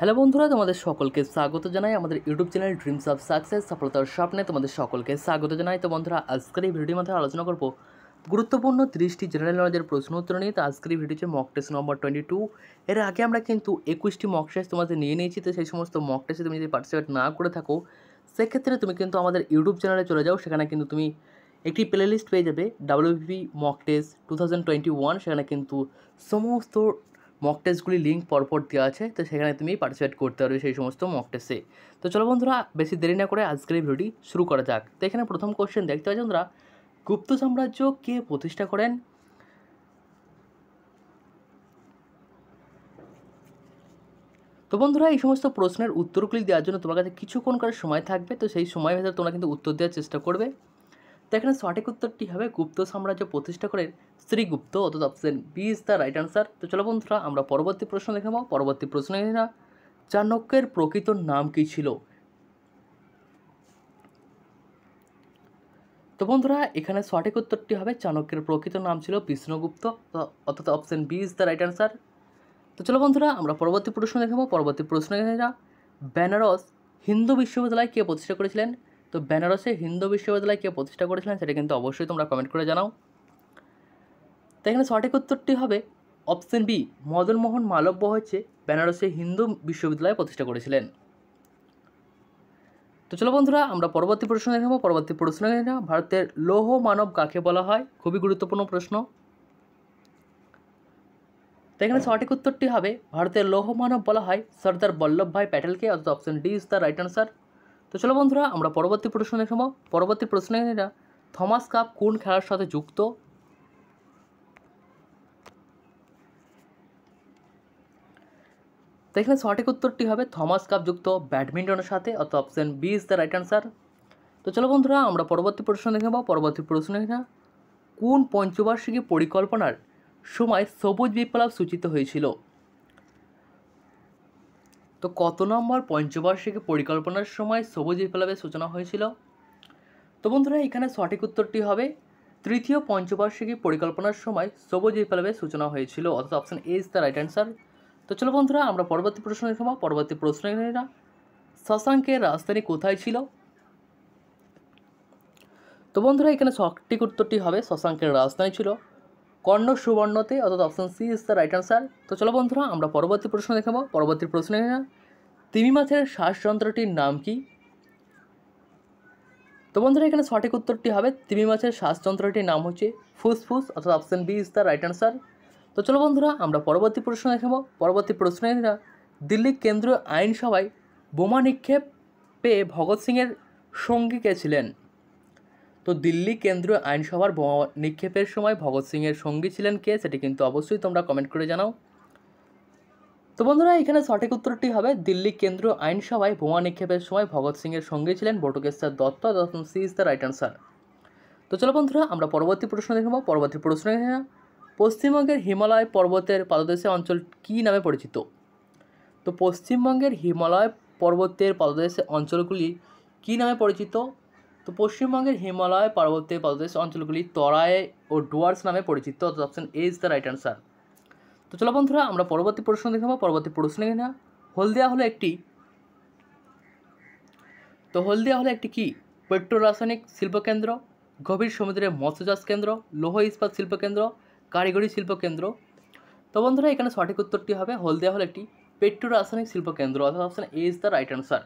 hello বন্ধুরা তোমাদের সকলকে স্বাগত জানাই আমাদের YouTube channel dreams of success সফলতার স্বপ্নে তোমাদের সকলকে স্বাগত জানাই তো বন্ধুরা আজকের এই ভিডিওর মধ্যে আলোচনা করবো গুরুত্বপূর্ণ তিরিশটি জেনারেল নলেজের প্রশ্ন উত্তর নিয়ে তো আজকের এই ভিডিওতে mock test number twenty two এর আগে আমরা কিন্তু একুশটি মক টেস্ট তোমাদের নিয়ে নিয়েছি তো সেই সমস্ত মক টেস্টে তুমি যদি পার্টিসিপেট না করে থাকো সেক্ষেত্রে তুমি কিন্তু আমাদের ইউটিউব চ্যানেলে চলে যাও সেখানে কিন্তু তুমি একটি প্লেলিস্ট পেয়ে যাবে ডাব্লিউবি মক টেস্ট টু সেখানে কিন্তু সমস্ত মক টেস্টগুলি লিঙ্ক পরপর দেওয়া আছে তো সেখানে তুমি পার্টিসিপেট করতে পারবে সেই সমস্ত মক টেস্টে তো চলো বন্ধুরা বেশি দেরি না করে আজকের এই ভিডিওটি শুরু করা যাক তো এখানে প্রথম কোশ্চেন দেখতে পাচ্ছি বন্ধুরা গুপ্ত সাম্রাজ্য কে প্রতিষ্ঠা করেন তো বন্ধুরা এই সমস্ত প্রশ্নের উত্তরগুলি দেওয়ার জন্য তোমার কাছে কিছুক্ষণকার সময় থাকবে তো সেই সময় ভেতরে তোমরা কিন্তু উত্তর দেওয়ার চেষ্টা করবে তো এখানে সঠিক উত্তরটি হবে গুপ্ত সাম্রাজ্য প্রতিষ্ঠা করেন শ্রীগুপ্ত অর্থাৎ option B is the right answer তো চলো বন্ধুরা আমরা পরবর্তী প্রশ্ন দেখে নেব পরবর্তী প্রশ্ন না চাণক্যের প্রকৃত নাম কী ছিল তো বন্ধুরা এখানে সঠিক উত্তরটি হবে চাণক্যের প্রকৃত নাম ছিল বিষ্ণুগুপ্ত অর্থাৎ option B is the right answer তো চলো বন্ধুরা আমরা পরবর্তী প্রশ্ন দেখে নেব পরবর্তী প্রশ্ন বেনারস হিন্দু বিশ্ববিদ্যালয় কে প্রতিষ্ঠা করেছিলেন তো বেনারসে হিন্দু বিশ্ববিদ্যালয় কে প্রতিষ্ঠা করেছিলেন সেটা কিন্তু অবশ্যই তোমরা কমেন্ট করে জানাও তো এখানে সঠিক উত্তরটি হবে অপশন বি মদনমোহন মালব্য হচ্ছে বেনারসে হিন্দু বিশ্ববিদ্যালয় প্রতিষ্ঠা করেছিলেন তো চলো বন্ধুরা আমরা পরবর্তী প্রশ্ন দেখব পরবর্তী প্রশ্ন ভারতের লৌহ মানব কাকে বলা হয় খুবই গুরুত্বপূর্ণ প্রশ্ন তো এখানে সঠিক উত্তরটি হবে ভারতের লৌহ মানব বলা হয় সর্দার বল্লভভাই প্যাটেলকে অর্থাৎ option D is the right answer তো চলো বন্ধুরা আমরা পরবর্তী প্রশ্ন সম পরবর্তী প্রশ্নে থমাস কাপ কোন খেলার সাথে যুক্ত এখানে সঠিক উত্তরটি হবে থমাস কাপ যুক্ত ব্যাডমিন্টনের সাথে অর্থাৎ option B is the right answer তো চলো বন্ধুরা আমরা পরবর্তী প্রশ্ন দেখে নেবো পরবর্তী প্রশ্ন না কোন পঞ্চবার্ষিকী পরিকল্পনার সময় সবুজ বিপ্লব সূচিত হয়েছিল তো কত নম্বর পঞ্চবার্ষিকী পরিকল্পনার সময় সবুজ বিপ্লবের সূচনা হয়েছিল তো বন্ধুরা এখানে সঠিক উত্তরটি হবে তৃতীয় পঞ্চবার্ষিকী পরিকল্পনার সময় সবুজ বিপ্লবের সূচনা হয়েছিল অর্থাৎ option A is the right answer তো চলো বন্ধুরা আমরা পরবর্তী প্রশ্ন দেখব পরবর্তী প্রশ্ন না শশাঙ্কের রাজধানী কোথায় ছিল তো বন্ধুরা এখানে সঠিক উত্তরটি হবে শশাঙ্কের রাজধানী ছিল কর্ণ সুবর্ণতে অর্থাৎ option C is the right answer তো চলো বন্ধুরা আমরা পরবর্তী প্রশ্ন দেখাবো পরবর্তী প্রশ্ন না তিমি মাছের শ্বাসযন্ত্রটির নাম কি তো বন্ধুরা এখানে সঠিক উত্তরটি হবে তিমি মাছের শ্বাসযন্ত্রটির নাম হচ্ছে ফুসফুস অর্থাৎ option B is the right answer তো চলো বন্ধুরা আমরা পরবর্তী প্রশ্ন দেখব পরবর্তী প্রশ্নে দিল্লি কেন্দ্রীয় আইনসভায় বোমা নিক্ষেপ পেয়ে ভগৎ সিংয়ের সঙ্গী কে ছিলেন তো দিল্লি কেন্দ্রীয় আইনসভার বোমা নিক্ষেপের সময় ভগৎ সিংয়ের সঙ্গী ছিলেন কে সেটি কিন্তু অবশ্যই তোমরা কমেন্ট করে জানাও তো বন্ধুরা এখানে সঠিক উত্তরটি হবে দিল্লি কেন্দ্রীয় আইনসভায় বোমা নিক্ষেপের সময় ভগৎ সিংয়ের সঙ্গে ছিলেন Batukeshwar Dutt Dutt C is the right answer তো চলো বন্ধুরা আমরা পরবর্তী প্রশ্ন দেখব পরবর্তী প্রশ্ন এখানে পশ্চিমবঙ্গের হিমালয় পর্বতের পাদদেশে অঞ্চল কী নামে পরিচিত তো পশ্চিমবঙ্গের হিমালয় পর্বতের পাদদেশে অঞ্চলগুলি কী নামে পরিচিত তো পশ্চিমবঙ্গের হিমালয় পর্বতের পাদদেশ অঞ্চলগুলি তরায় ও ডুয়ার্স নামে পরিচিত option A is the right answer তো চলো বন্ধুরা আমরা পরবর্তী প্রশ্ন দেখে নেবো পরবর্তী প্রশ্ন দেখে নেওয়া হলদিয়া হলো একটি তো হলদিয়া হলো একটি কি রাসায়নিক শিল্পকেন্দ্র গভীর সমুদ্রে মৎস্যচাষ কেন্দ্র লৌহ ইস্পাত শিল্পকেন্দ্র কারিগরি শিল্পকেন্দ্র তো বন্ধুরা এখানে সঠিক উত্তরটি হবে হলদিয়া হলো একটি পেট্রো রাসায়নিক শিল্পকেন্দ্র অর্থাৎ option A is the right answer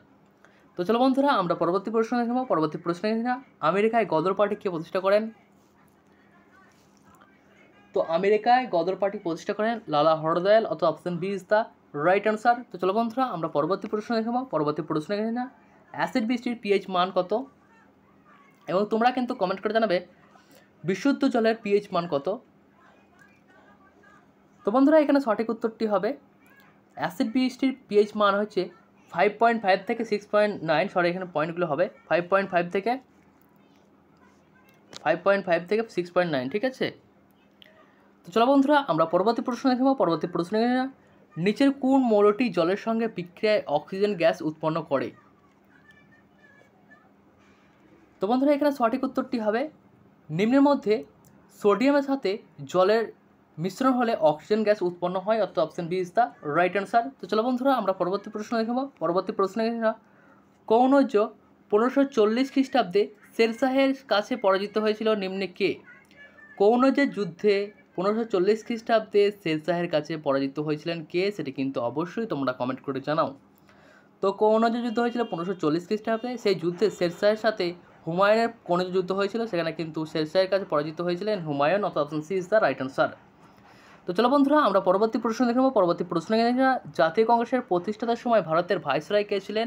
তো চলো বন্ধুরা আমরা পরবর্তী প্রশ্ন দেখে নেবো পরবর্তী প্রশ্ন দেখে নেওয়া আমেরিকায় গদর পার্টি কে প্রতিষ্ঠা করেন তো আমেরিকায় গদর পার্টি প্রতিষ্ঠা করেন লালা হরদয়াল অত option B is the right answer তো চলো বন্ধুরা আমরা পরবর্তী প্রশ্ন দেখব পরবর্তী প্রশ্ন দেখে না অ্যাসিড বৃষ্টির পিএইচ মান কত এবং তোমরা কিন্তু কমেন্ট করে জানাবে বিশুদ্ধ জলের পিএইচ মান কত তো বন্ধুরা এখানে সঠিক উত্তরটি হবে অ্যাসিড বৃষ্টির পিএইচ মান হচ্ছে ফাইভ পয়েন্ট ফাইভ থেকে সিক্স পয়েন্ট নাইন সরি এখানে পয়েন্টগুলো হবে ফাইভ পয়েন্ট ফাইভ থেকে ফাইভ পয়েন্ট ফাইভ থেকে সিক্স পয়েন্ট নাইন ঠিক আছে চলো বন্ধুরা আমরা পরবর্তী প্রশ্ন দেখব পরবর্তী প্রশ্ন নিচের কোন মৌলটি জলের সঙ্গে বিক্রিয়ায় অক্সিজেন গ্যাস উৎপন্ন করে তো বন্ধুরা এখানে সঠিক উত্তরটি হবে নিম্নের মধ্যে সোডিয়ামের সাথে জলের মিশ্রণ হলে অক্সিজেন গ্যাস উৎপন্ন হয় অর্থাৎ option B is the right answer তো চলো বন্ধুরা আমরা পরবর্তী প্রশ্ন দেখব পরবর্তী প্রশ্ন কৌনজ্য পনেরোশো চল্লিশ খ্রিস্টাব্দে শেরশাহের কাছে পরাজিত হয়েছিল নিম্নে কে কৌনজের যুদ্ধে পনেরোশো চল্লিশ খ্রিস্টাব্দে শেরশাহের কাছে পরাজিত হয়েছিলেন কে সেটি কিন্তু অবশ্যই তোমরা কমেন্ট করে জানাও তো কৌনজ যুদ্ধ হয়েছিল পনেরোশো চল্লিশ খ্রিস্টাব্দে সেই যুদ্ধে শেরশাহের সাথে হুমায়ুনের কৌনজ যুদ্ধ হয়েছিল সেখানে কিন্তু শেরশাহের কাছে পরাজিত হয়েছিলেন হুমায়ুন অর্থাৎ C is the right answer তো চলো বন্ধুরা আমরা পরবর্তী প্রশ্ন দেখে নেবো পরবর্তী প্রশ্ন জাতীয় কংগ্রেসের প্রতিষ্ঠাতার সময় ভারতের ভাইসরয় কে ছিলেন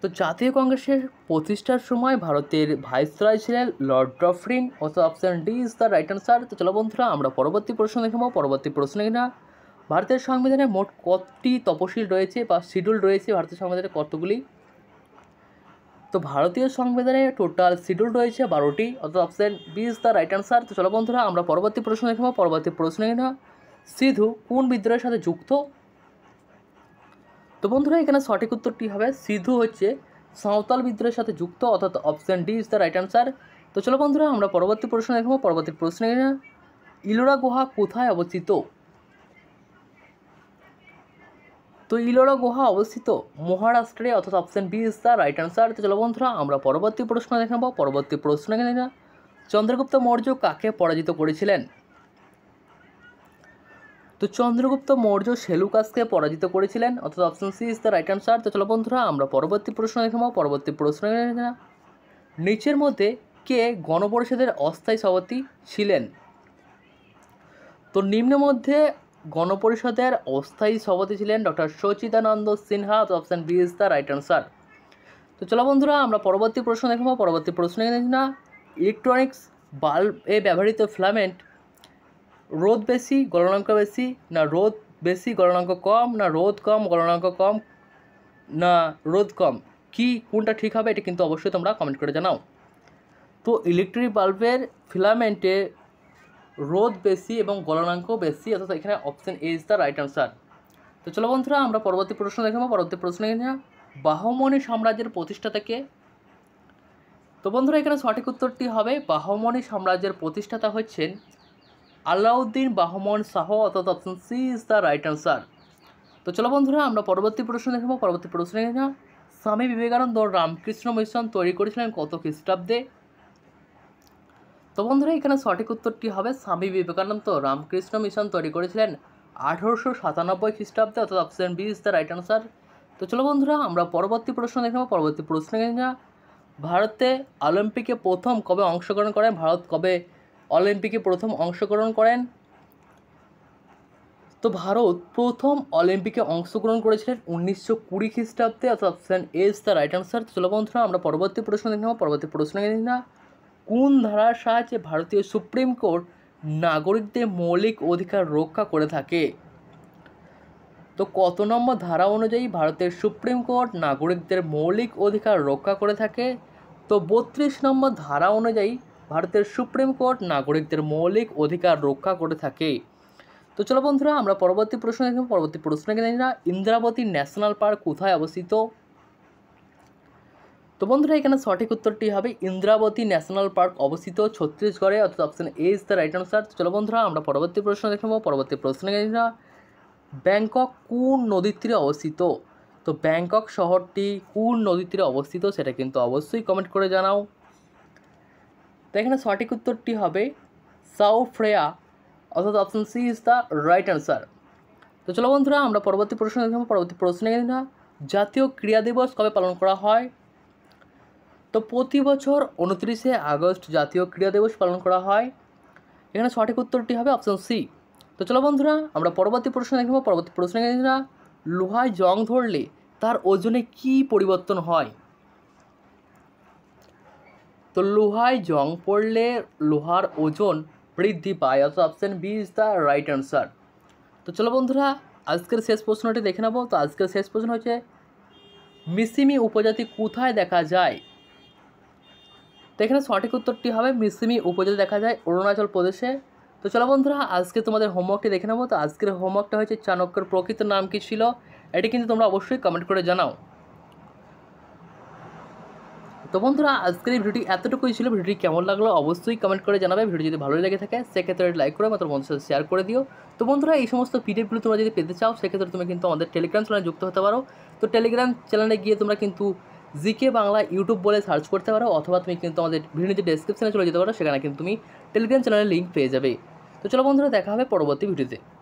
তো জাতীয় কংগ্রেসের প্রতিষ্ঠার সময় ভারতের ভাইসরয় ছিলেন লর্ড ডফরিন অর্থাৎ option D is the right answer তো চলো বন্ধুরা আমরা পরবর্তী প্রশ্ন দেখব পরবর্তী প্রশ্ন কিনা ভারতের সংবিধানে মোট কতটি তপশিল রয়েছে বা শিডিউল রয়েছে ভারতের সংবিধানে কতগুলি তো ভারতীয় সংবিধানে টোটাল শিডিউল রয়েছে বারোটি অর্থাৎ option B is the right answer তো চলো বন্ধুরা আমরা পরবর্তী প্রশ্ন দেখব পরবর্তী প্রশ্ন কিনা সিধু কোন বিদ্রোহের সাথে যুক্ত তো বন্ধুরা এখানে সঠিক উত্তরটি হবে সিধু হচ্ছে সাঁওতাল বিদ্রোহের সাথে যুক্ত অর্থাৎ option D is the right answer তো চলো বন্ধুরা আমরা পরবর্তী প্রশ্ন দেখবো পরবর্তী প্রশ্ন ইলোরা গুহা কোথায় অবস্থিত তো ইলোরা গুহা অবস্থিত মহারাষ্ট্রে অর্থাৎ option B is the right answer তো চলো বন্ধুরা আমরা পরবর্তী প্রশ্ন দেখে নেবো পরবর্তী প্রশ্ন চন্দ্রগুপ্ত মৌর্য কাকে পরাজিত করেছিলেন তো চন্দ্রগুপ্ত মৌর্য সেলুকাসকে পরাজিত করেছিলেন অর্থাৎ option C is the right answer তো চলো বন্ধুরা আমরা পরবর্তী প্রশ্ন দেখে পরবর্তী প্রশ্ন নিচের মধ্যে কে গণপরিষদের অস্থায়ী সভাপতি ছিলেন তো নিম্ন মধ্যে গণপরিষদের অস্থায়ী সভাপতি ছিলেন ডক্টর সচিদানন্দ সিনহা তো option B is the right answer তো চলো বন্ধুরা আমরা পরবর্তী প্রশ্ন দেখব পরবর্তী প্রশ্ন না ইলেকট্রনিক্স বাল্ব এ ব্যবহৃত ফিলামেন্ট রোদ বেশি গলনাঙ্ক বেশি না রোদ বেশি গলনাঙ্ক কম না রোদ কম গলনাঙ্ক কম না রোদ কম কি কোনটা ঠিক হবে এটা কিন্তু অবশ্যই তোমরা কমেন্ট করে জানাও তো ইলেকট্রিক বাল্বের ফিলামেন্টে রোদ বেশি এবং গলনাঙ্ক বেশি অর্থাৎ এখানে option A is the right answer তো চলো বন্ধুরা আমরা পরবর্তী প্রশ্ন দেখবো পরবর্তী প্রশ্ন বাহমনি সাম্রাজ্যের প্রতিষ্ঠাতাকে তো বন্ধুরা এখানে সঠিক উত্তরটি হবে বাহমনি সাম্রাজ্যের প্রতিষ্ঠাতা হচ্ছেন আলাউদ্দিন বাহমন শাহ অর্থাৎ option C is the right answer তো চলো বন্ধুরা আমরা পরবর্তী প্রশ্ন দেখবো পরবর্তী প্রশ্ন দেখা স্বামী বিবেকানন্দ রামকৃষ্ণ মিশন তৈরি করেছিলেন কত খ্রিস্টাব্দে তো বন্ধুরা এখানে সঠিক উত্তরটি হবে স্বামী বিবেকানন্দ রামকৃষ্ণ মিশন তৈরি করেছিলেন আঠেরোশো সাতানব্বই খ্রিস্টাব্দে অর্থাৎ option B is the right answer তো চলো বন্ধুরা আমরা পরবর্তী প্রশ্ন দেখব পরবর্তী প্রশ্ন ভারতে অলিম্পিকে প্রথম কবে অংশগ্রহণ করেন ভারত কবে অলিম্পিকে প্রথম অংশগ্রহণ করেন তো ভারত প্রথম অলিম্পিকে অংশগ্রহণ করেছিলেন উনিশশো কুড়ি খ্রিস্টাব্দে অর্থাৎ option A the right answer চলো বন্ধুরা আমরা পরবর্তী প্রশ্ন দেখে নেব পরবর্তী প্রশ্ন দেখি না কোন ধারার সাহায্যে ভারতীয় সুপ্রিম কোর্ট নাগরিকদের মৌলিক অধিকার রক্ষা করে থাকে তো কত নম্বর ধারা অনুযায়ী ভারতের সুপ্রিম কোর্ট নাগরিকদের মৌলিক অধিকার রক্ষা করে থাকে তো বত্রিশ নম্বর ধারা অনুযায়ী ভারতের সুপ্রিম কোর্ট নাগরিকদের মৌলিক অধিকার রক্ষা করে থাকে তো চলো বন্ধুরা আমরা পরবর্তী প্রশ্ন দেখব পরবর্তী প্রশ্ন জানি না ইন্দ্রাবতী ন্যাশনাল পার্ক কোথায় অবস্থিত তো বন্ধুরা এখানে সঠিক উত্তরটি হবে ইন্দ্রাবতী ন্যাশনাল পার্ক অবস্থিত ছত্তিশগড়ে অর্থাৎ option A is the right answer চলো বন্ধুরা আমরা পরবর্তী প্রশ্ন নেবো পরবর্তী প্রশ্ন জানি না ব্যাংকক কোন নদীর তীরে অবস্থিত তো ব্যাংকক শহরটি কোন নদীর তীরে অবস্থিত সেটা কিন্তু অবশ্যই কমেন্ট করে জানাও তো এখানে সঠিক উত্তরটি হবে সাউ ফ্রেয়া অর্থাৎ option C is the right answer তো চলো বন্ধুরা আমরা পরবর্তী প্রশ্ন দেখলাম পরবর্তী প্রশ্নে না জাতীয় ক্রীড়া দিবস কবে পালন করা হয় তো প্রতি বছর উনত্রিশে আগস্ট জাতীয় ক্রীড়া দিবস পালন করা হয় এখানে সঠিক উত্তরটি হবে অপশন সি তো চলো বন্ধুরা আমরা পরবর্তী প্রশ্ন দেখব পরবর্তী প্রশ্নে না লোহায় জং ধরলে তার ওজনে কি পরিবর্তন হয় তো লোহায় জং পড়লে লোহার ওজন বৃদ্ধি পায় অর্থাৎ option B is the right answer তো চলো বন্ধুরা আজকের শেষ প্রশ্নটি দেখে নেব তো আজকের শেষ প্রশ্ন হচ্ছে মিসিমি উপজাতি কোথায় দেখা যায় তো এখানে সঠিক উত্তরটি হবে মিসিমি উপজাতি দেখা যায় অরুণাচল প্রদেশে তো চলো বন্ধুরা আজকে তোমাদের হোমওয়ার্কটি দেখে নেবো তো আজকের হোমওয়ার্কটা হয়েছে চাণক্যের প্রকৃত নাম কী ছিল এটি কিন্তু তোমরা অবশ্যই কমেন্ট করে জানাও তো বন্ধুরা আজকের এই ভিডিওটি এতটুকুই ছিল ভিডিওটি কেমন লাগলো অবশ্যই কমেন্ট করে জানাবে ভিডিও যদি ভালো লেগে থাকে সেক্ষেত্রে লাইক করে মাত্র বন্ধুর সাথে শেয়ার করে দিও তো বন্ধুরা এই সমস্ত পিডিএফগুলো তোমরা যদি পেতে চাও সেক্ষেত্রে তুমি কিন্তু আমাদের টেলিগ্রাম চ্যানেলে যুক্ত হতে পারো তো টেলিগ্রাম চ্যানেলে গিয়ে তোমরা কিন্তু জিকে বাংলা ইউটিউব বলে সার্চ করতে পারো অথবা তুমি কিন্তু আমাদের ভিডিও যে ডেসক্রিপশানে চলে যেতে পারো সেখানে কিন্তু তুমি টেলিগ্রাম চ্যানেলের লিঙ্ক পেয়ে যাবে তো চলো বন্ধুরা দেখা হবে পরবর্তী ভিডিওতে